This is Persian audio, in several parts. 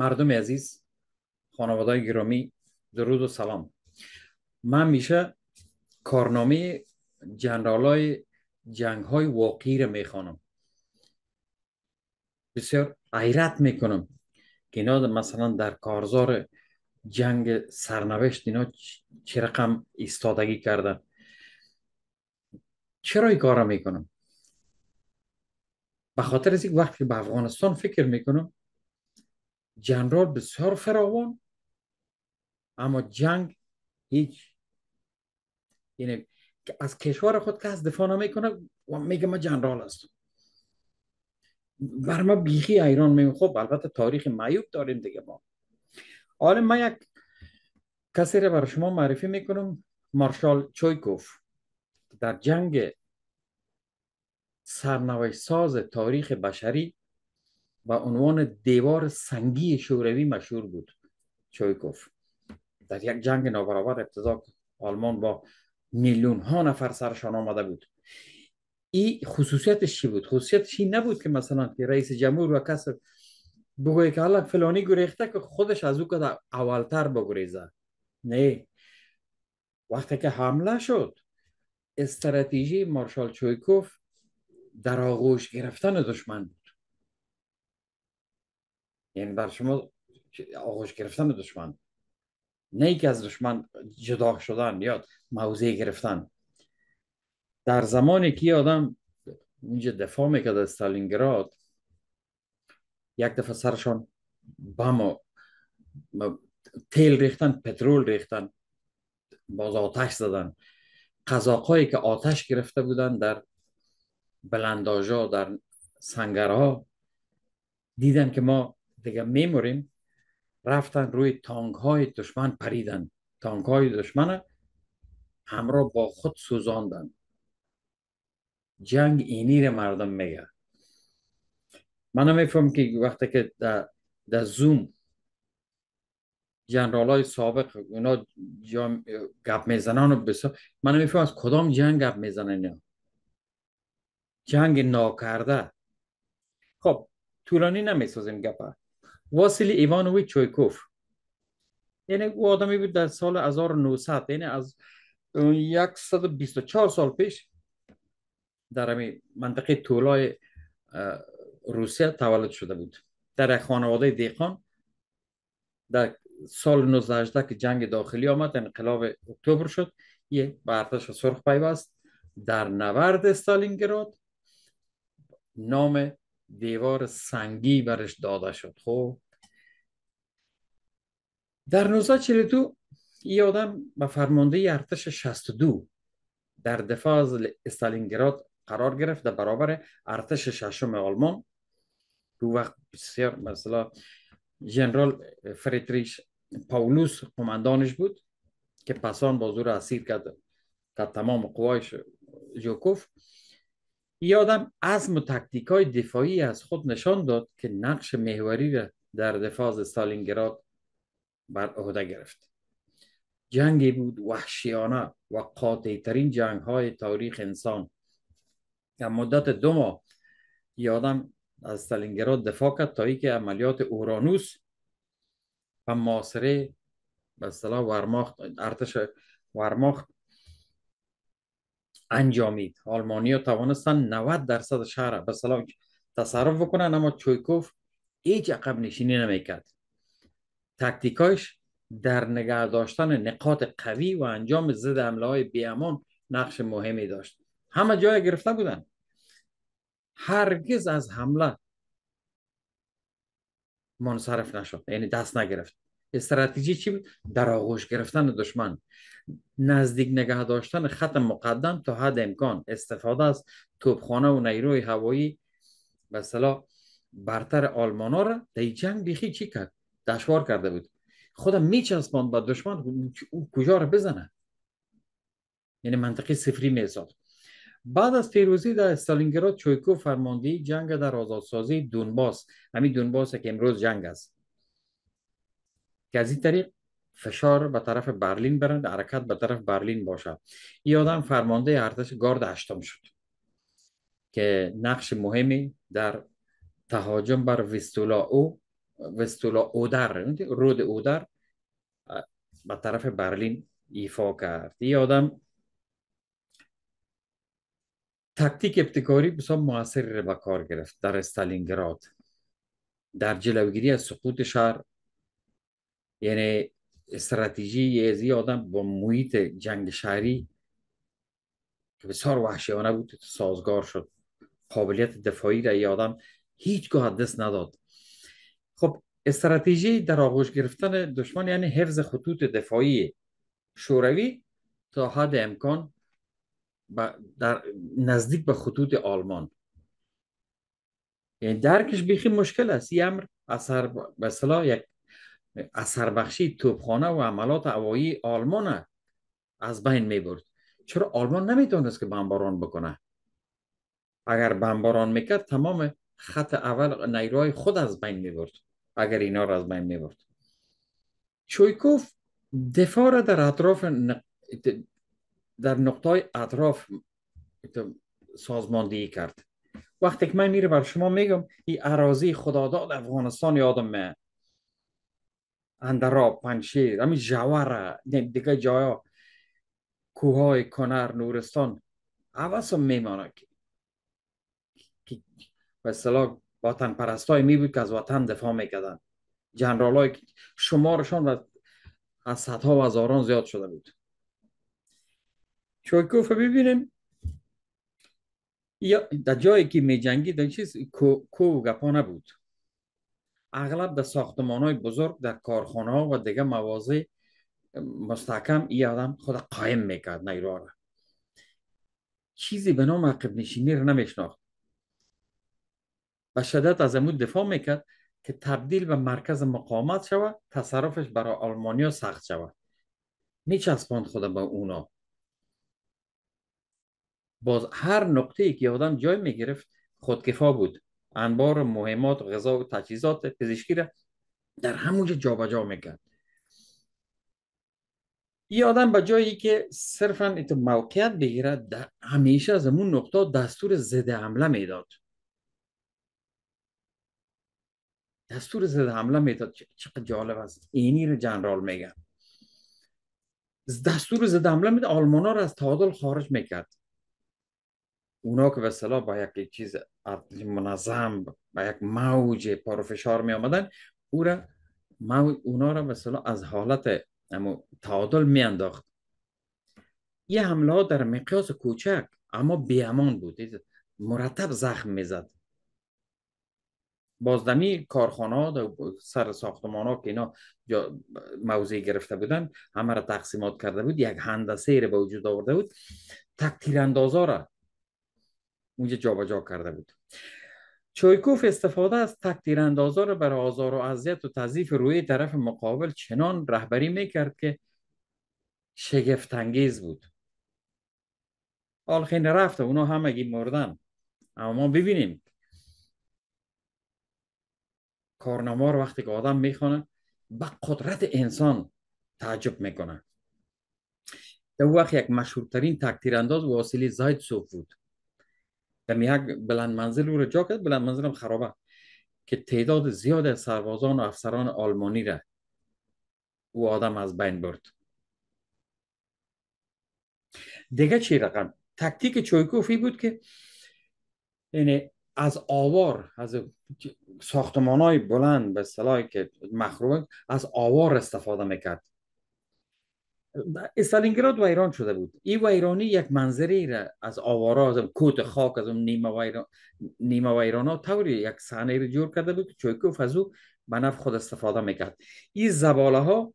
مردم عزیز خانواده گرامی درود و سلام من میشه کارنامه جنرال های جنگ های واقعی را میخوانم بسیار عیرت میکنم که اینا مثلا در کارزار جنگ سرنوشت اینا چه رقم استادگی کردن چرا این کار را میکنم به خاطر از یک وقتی به افغانستان فکر میکنم جنرال بسیار فراوان اما جنگ هیچ یعنی از کشور خود کس دفاع نمیکنه و میگه ما جنرال هستم بر ما بیخی ایران میگه خب البته تاریخ معیوب داریم دیگه ما حالا من یک کسی رو برای شما معرفی میکنم مارشال چویکوف در جنگ سرنوشت ساز تاریخ بشری و عنوان دیوار سنگی شوروی مشهور بود چویکوف در یک جنگ نابرابر ابتدا آلمان با میلیون ها نفر سرشان آمده بود این خصوصیتش چی بود خصوصیتش این نبود که مثلا که رئیس جمهور و کس بگوی که حالا فلانی گریخته که خودش از او که اولتر بگریزه نه وقتی که حمله شد استراتژی مارشال چویکوف در آغوش گرفتن دشمن یعنی بر شما آغوش گرفتن دشمن نه که از دشمن جدا شدن یا موضع گرفتن در زمانی که آدم اینجا دفاع میکرد از یک دفعه سرشان بم و تیل ریختن پترول ریختن باز آتش زدن قزاقایی که آتش گرفته بودن در بلنداجا در سنگرها دیدن که ما دیگه میموریم رفتن روی تانک های دشمن پریدن تانک های دشمن همراه با خود سوزاندن جنگ اینی رو مردم میگه من میفهم که وقتی که در, زوم جنرال های سابق اونا گپ میزنن و بسا... من میفهم از کدام جنگ گپ میزنن اینا جنگ ناکرده خب طولانی نمیسازیم گپه واسیلی ایوانوی چویکوف یعنی او آدمی بود در سال 1900 یعنی از 124 سال پیش در امی منطقه تولای روسیه تولد شده بود در خانواده دیقان در سال 1918 که جنگ داخلی آمد یعنی انقلاب اکتبر شد یه به ارتش سرخ پیوست در نورد استالینگراد نام دیوار سنگی برش داده شد خب در 1942 ای آدم به فرمانده ارتش 62 در دفاع از استالینگراد قرار گرفت در برابر ارتش ششم آلمان تو وقت بسیار مثلا جنرال فریتریش پاولوس قماندانش بود که پسان بازور اسیر کرد تا تمام قوایش جوکوف یادم آدم عزم و تکتیک های دفاعی از خود نشان داد که نقش محوری را در دفاع از سالینگراد بر عهده گرفت جنگی بود وحشیانه و قاطع ترین جنگ های تاریخ انسان در مدت دو ماه یادم آدم از سالینگراد دفاع کرد تا اینکه که عملیات اورانوس و معاصره به ورماخت ارتش ورماخت انجامید آلمانی ها توانستن 90 درصد شهر به صلاح تصرف بکنن اما چویکوف هیچ عقب نشینی نمیکرد تکتیکاش در نگه داشتن نقاط قوی و انجام ضد حمله های بیامان نقش مهمی داشت همه جای گرفته بودن هرگز از حمله منصرف نشد یعنی دست نگرفت استراتژی چی بود در آغوش گرفتن دشمن نزدیک نگه داشتن خط مقدم تا حد امکان استفاده از توپخانه و نیروی هوایی به برتر آلمان ها را در جنگ بیخی چی کرد دشوار کرده بود خودم میچسباند با دشمن او کجا را بزنه یعنی منطقی صفری میزد بعد از پیروزی در استالینگراد چویکو فرماندهی جنگ در آزادسازی دونباس همین دونباس که امروز جنگ است که از این طریق فشار به طرف برلین برند حرکت به طرف برلین باشد ای آدم فرمانده ارتش گارد هشتم شد که نقش مهمی در تهاجم بر وستولا او وستولا اودر رود اودر به طرف برلین ایفا کرد ای آدم تکتیک ابتکاری بسیار را به کار گرفت در استالینگراد در جلوگیری از سقوط شهر یعنی استراتژی یزی آدم با محیط جنگ شهری که بسیار وحشیانه بود سازگار شد قابلیت دفاعی را یه آدم هیچگاه دست نداد خب استراتژی در آغوش گرفتن دشمن یعنی حفظ خطوط دفاعی شوروی تا حد امکان در نزدیک به خطوط آلمان یعنی درکش بیخی مشکل است یه امر اثر به یک اثر بخشی توپخانه و عملات هوایی آلمان از بین می برد چرا آلمان نمیتونست که بمباران بکنه اگر بمباران میکرد تمام خط اول نیروهای خود از بین می برد اگر اینا را از بین می برد چویکوف دفاع را در اطراف نق... در نقطه اطراف سازماندهی کرد وقتی که من میره بر شما میگم این عراضی خداداد افغانستان یادم میاد اندراب پنشیر همین جوارا دیگه جایا های کنر نورستان عوض هم میمانه که به اصطلاح وطن پرستای می بود که از وطن دفاع میکردن جنرال های شمارشان از صدها و هزاران زیاد شده بود چوی کوف ببینیم یا در جایی که می جنگی چیز کو, کو گپا نبود اغلب در ساختمان های بزرگ در کارخانه ها و دیگه مواضع مستحکم ای آدم خود قایم میکرد نیروها چیزی به نام عقب نشینی را نمیشناخت و شدت از امود دفاع میکرد که تبدیل به مرکز مقاومت شود تصرفش برای آلمانیا سخت شود میچسباند خود به اونا باز هر نقطه ای که آدم جای میگرفت خودکفا بود انبار مهمات غذا و تجهیزات پزشکی را در همونجا جابجا میکرد این آدم به جایی که صرفا تو موقعیت بگیرد همیشه از اون نقطه دستور زده حمله میداد دستور زده حمله میداد چقدر جالب است اینی رو جنرال میگن دستور زده حمله میداد. آلمان ها از تعادل خارج میکرد اونا که به صلاح با یک چیز منظم با یک موج پرفشار می آمدن او را موج اونا را به صلاح از حالت تعادل می انداخت یه حمله ها در مقیاس کوچک اما بیامان بود مرتب زخم میزد بازدمی کارخانه ها سر ساختمان ها که اینا موضعی گرفته بودن همه را تقسیمات کرده بود یک هندسه را به وجود آورده بود تک اندازه را اونجا جابجا کرده بود چویکوف استفاده از تکتیر اندازار بر برای آزار و اذیت و تضیف روی طرف مقابل چنان رهبری میکرد که شگفتانگیز بود خیلی رفته اونا همگی مردن اما ما ببینیم کارنامار وقتی که آدم میخونه با قدرت انسان تعجب میکنه در وقت یک مشهورترین تکتیرانداز واصلی زاید صوف بود در یک بلند منزل او را جا کرد بلند منزل هم خرابه که تعداد زیاد سربازان و افسران آلمانی را او آدم از بین برد دیگه چی رقم تکتیک چویکوفی بود که یعنی از آوار از ساختمان های بلند به صلاحی که مخروبه از آوار استفاده میکرد استالینگراد ویران شده بود این ویرانی یک منظری را از آوارا از کوت خاک از نیمه ویران نیمه یک صحنه را جور کرده بود که چویکوف از او به خود استفاده میکرد این زباله ها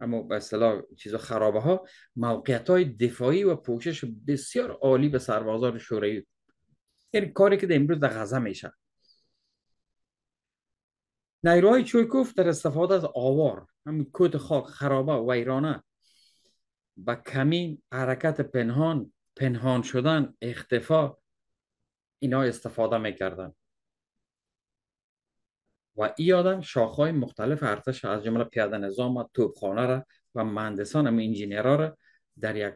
اما به اصطلاح چیز خرابه ها موقعیت های دفاعی و پوشش بسیار عالی به سربازان شوروی یعنی کاری که در امروز در غزه میشه نیروهای چویکوف در استفاده از آوار همین کوت خاک خرابه و با کمی حرکت پنهان پنهان شدن اختفا اینا استفاده میکردن و ای آدم شاخهای مختلف ارتش از جمله پیاده نظام و توبخانه را و مهندسان و انجینیرا را در یک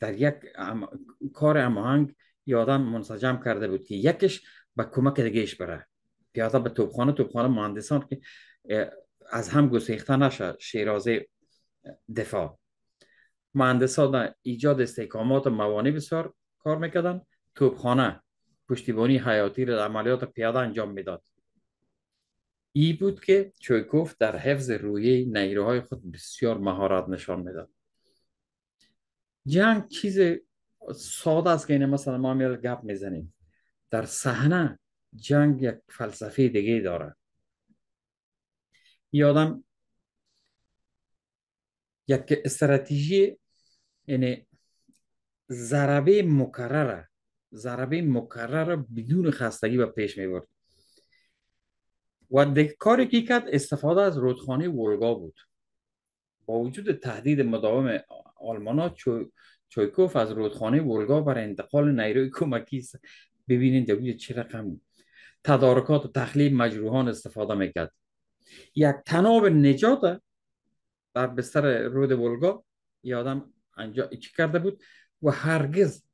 در یک ام... کار ای یادم منسجم کرده بود که یکش به کمک دیگهش بره پیاده به توبخانه توبخانه مهندسان که از هم گسیخته نشه شیرازه دفاع مهندسان ایجاد استحکامات و موانع بسیار کار میکردن توبخانه پشتیبانی حیاتی را عملیات پیاده انجام میداد ای بود که چویکوف در حفظ روی نیروهای خود بسیار مهارت نشان میداد جنگ چیز ساده است که اینه مثلا ما میاد گپ میزنیم در صحنه جنگ یک فلسفه دیگه داره یادم یک استراتژی یعنی ضربه مکرره ضربه مکرر بدون خستگی به پیش می برد و کاری که کرد استفاده از رودخانه ولگا بود با وجود تهدید مداوم آلمان ها چویکوف از رودخانه ولگا برای انتقال نیروی کمکی است ببینید چه رقم تدارکات و تخلیب مجروحان استفاده میکرد یک تناب نجات در بستر رود ولگا یادم انجا چی کرده بود و هرگز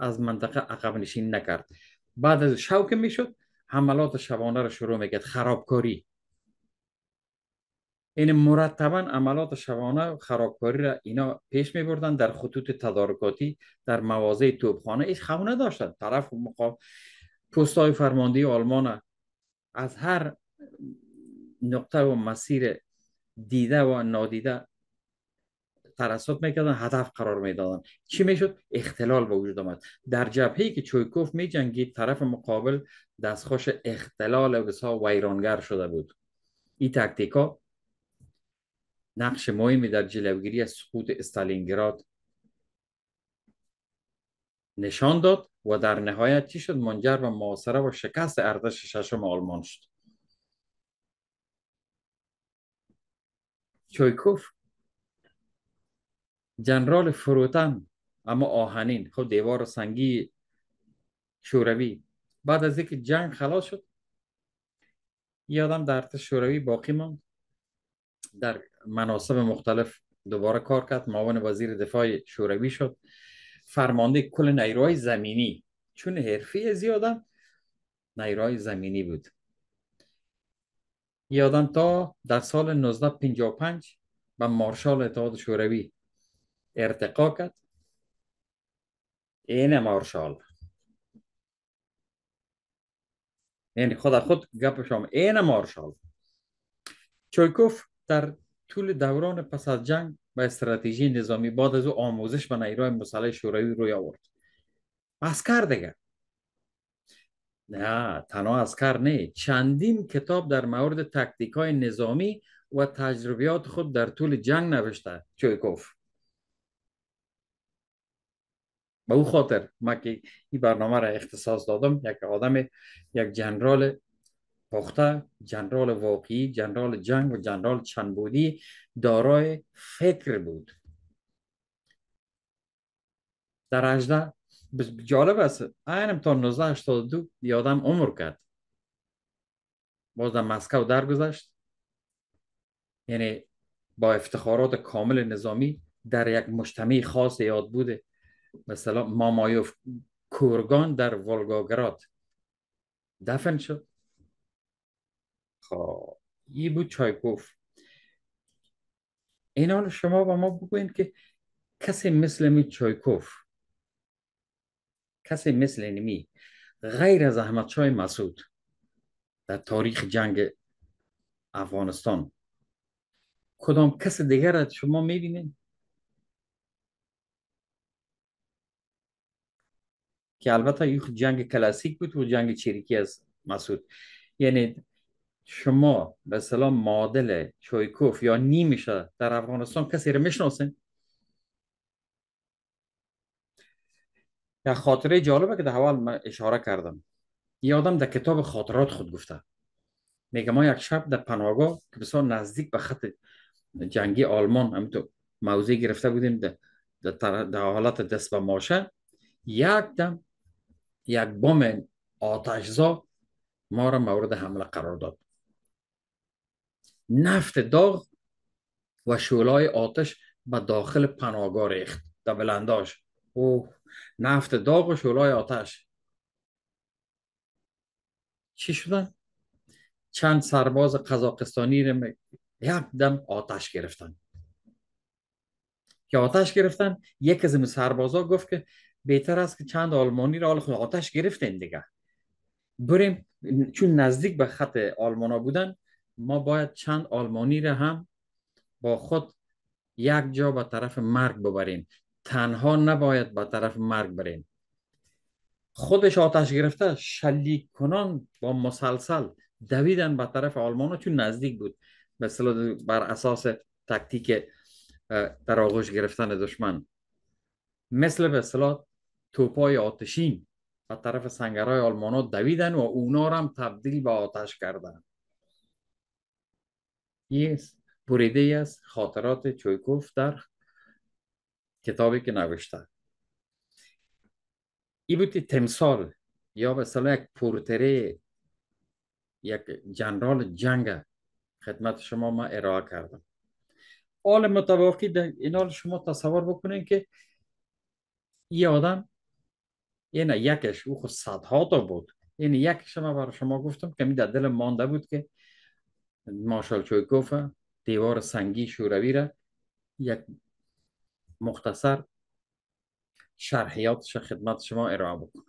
از منطقه عقب نشین نکرد بعد از شو که میشد حملات شبانه را شروع میکرد خرابکاری این یعنی مرتبا عملات شبانه و خرابکاری را اینا پیش می بردن در خطوط تدارکاتی در موازه توپخانه ایش خونه داشتن طرف پوست پستای فرماندهی آلمان از هر نقطه و مسیر دیده و نادیده ترسات میکردن هدف قرار میدادن چی میشد اختلال به وجود آمد در جبهه که چویکوف میجنگید طرف مقابل دستخوش اختلال بسا ویرانگر شده بود این تکتیکا نقش مهمی در جلوگیری از سقوط استالینگراد نشان داد و در نهایت چی شد منجر به معاصره و شکست ارتش ششم آلمان شد چویکوف جنرال فروتن اما آهنین خب دیوار سنگی شوروی بعد از اینکه جنگ خلاص شد یادم در ارتش شوروی باقی ماند در مناسب مختلف دوباره کار کرد معاون وزیر دفاع شوروی شد فرمانده کل نیروهای زمینی چون حرفی زیادم نیروهای زمینی بود یادم تا در سال 1955 به مارشال اتحاد شوروی ارتقا کرد این مارشال یعنی خدا خود گپ شما این مارشال چویکوف در طول دوران پس از جنگ و استراتژی نظامی بعد از او آموزش به نیروهای مسلح شوروی روی آورد اسکر دیگه نه تنها اسکر نه چندین کتاب در مورد تکتیک های نظامی و تجربیات خود در طول جنگ نوشته چویکوف به او خاطر ما که این برنامه را اختصاص دادم یک آدم یک جنرال پخته جنرال واقعی جنرال جنگ و جنرال چنبودی دارای فکر بود در 18 جالب است اینم تا 1982 یادم عمر کرد باز در مسکو درگذشت یعنی با افتخارات کامل نظامی در یک مجتمع خاص یاد بوده مثلا مامایوف کورگان در ولگاگراد دفن شد خب ای بود چایکوف اینا شما با ما بگوین که کسی مثل می چایکوف کسی مثل نمی غیر از احمد چای مسعود در تاریخ جنگ افغانستان کدام کس دیگر از شما میبینین؟ که البته خود جنگ کلاسیک بود و جنگ چریکی از مسعود یعنی شما به سلام معادل چویکوف یا نیمیشه در افغانستان کسی رو میشناسین یا خاطره جالبه که در اول اشاره کردم یه آدم در کتاب خاطرات خود گفته میگه ما یک شب در پناهگاه که بسیار نزدیک به خط جنگی آلمان همینطور موضع گرفته بودیم در حالت دست و ماشه یک دم یک بم آتشزا ما را مورد حمله قرار داد نفت داغ و شولای آتش به داخل پناهگاه ریخت در بلنداش او نفت داغ و شولای آتش چی شدن؟ چند سرباز قزاقستانی را یک دم آتش گرفتن که آتش گرفتن یک از این سربازا گفت که بهتر است که چند آلمانی را حال خود خب آتش گرفتین دیگه بریم چون نزدیک به خط آلمانا بودن ما باید چند آلمانی را هم با خود یک جا به طرف مرگ ببریم تنها نباید به طرف مرگ بریم خودش آتش گرفته شلیک کنان با مسلسل دویدن به طرف آلمان ها چون نزدیک بود مثلا بر اساس تکتیک در آغوش گرفتن دشمن مثل به اصطلاح توپای آتشین و طرف سنگرهای آلمان ها دویدن و اونا هم تبدیل به آتش کردن یه بریده از خاطرات چویکوف در کتابی که نوشته این بود تمثال یا مثلا یک پورتره یک جنرال جنگ خدمت شما ما ارائه کردم حال متواقی در این شما تصور بکنین که یه آدم این یکش او خود صدها تا بود این یعنی یکش من برای شما گفتم که در دل مانده بود که ماشال گفت دیوار سنگی شوروی را یک مختصر شرحیاتش خدمت شما ارائه بکنم